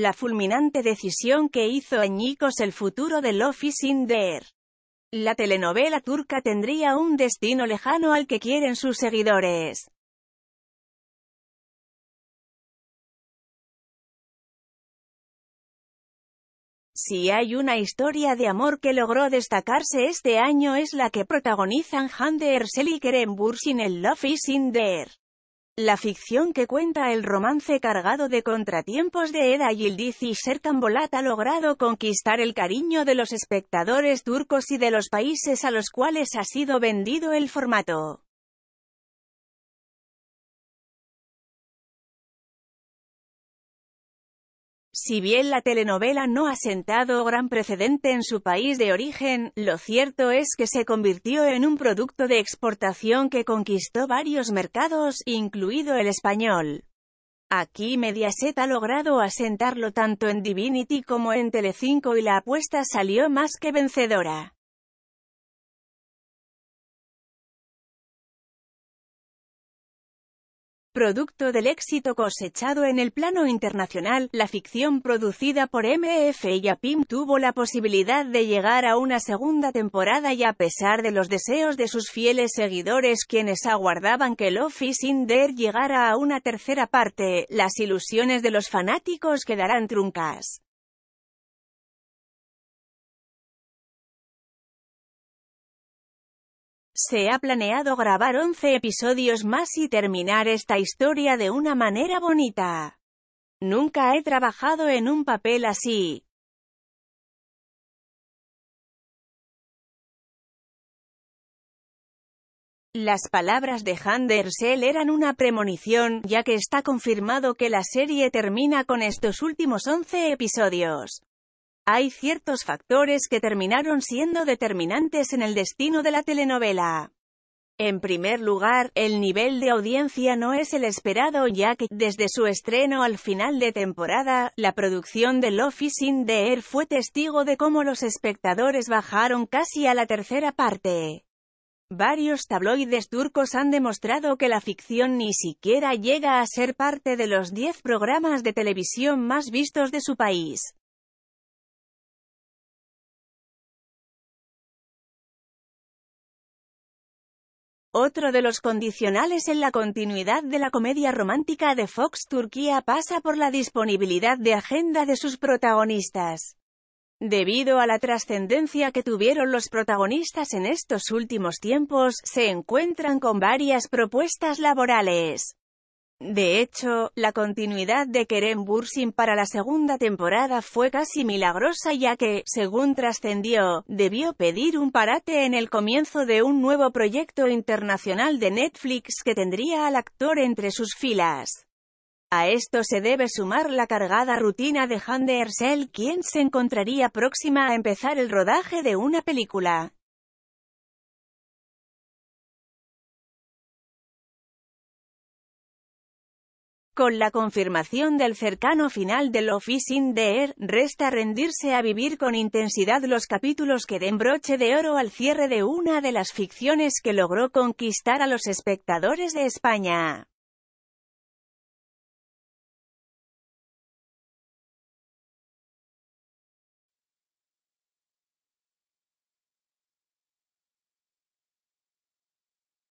La fulminante decisión que hizo añicos el futuro de Lofi Dare. La telenovela turca tendría un destino lejano al que quieren sus seguidores. Si hay una historia de amor que logró destacarse este año es la que protagonizan Hande Erselik y Bursin en Love is in There. La ficción que cuenta el romance cargado de contratiempos de Eda Yildiz y Serkan Bolat ha logrado conquistar el cariño de los espectadores turcos y de los países a los cuales ha sido vendido el formato. Si bien la telenovela no ha sentado gran precedente en su país de origen, lo cierto es que se convirtió en un producto de exportación que conquistó varios mercados, incluido el español. Aquí Mediaset ha logrado asentarlo tanto en Divinity como en Telecinco y la apuesta salió más que vencedora. Producto del éxito cosechado en el plano internacional, la ficción producida por MF y Apim tuvo la posibilidad de llegar a una segunda temporada y a pesar de los deseos de sus fieles seguidores quienes aguardaban que Love is in There llegara a una tercera parte, las ilusiones de los fanáticos quedarán truncas. Se ha planeado grabar 11 episodios más y terminar esta historia de una manera bonita. Nunca he trabajado en un papel así. Las palabras de Handersel eran una premonición, ya que está confirmado que la serie termina con estos últimos 11 episodios. Hay ciertos factores que terminaron siendo determinantes en el destino de la telenovela. En primer lugar, el nivel de audiencia no es el esperado ya que, desde su estreno al final de temporada, la producción de Love is in the Air fue testigo de cómo los espectadores bajaron casi a la tercera parte. Varios tabloides turcos han demostrado que la ficción ni siquiera llega a ser parte de los 10 programas de televisión más vistos de su país. Otro de los condicionales en la continuidad de la comedia romántica de Fox Turquía pasa por la disponibilidad de agenda de sus protagonistas. Debido a la trascendencia que tuvieron los protagonistas en estos últimos tiempos, se encuentran con varias propuestas laborales. De hecho, la continuidad de Kerem Bursin para la segunda temporada fue casi milagrosa ya que, según trascendió, debió pedir un parate en el comienzo de un nuevo proyecto internacional de Netflix que tendría al actor entre sus filas. A esto se debe sumar la cargada rutina de Hande de Ersel, quien se encontraría próxima a empezar el rodaje de una película. Con la confirmación del cercano final del Office in the Air, resta rendirse a vivir con intensidad los capítulos que den broche de oro al cierre de una de las ficciones que logró conquistar a los espectadores de España.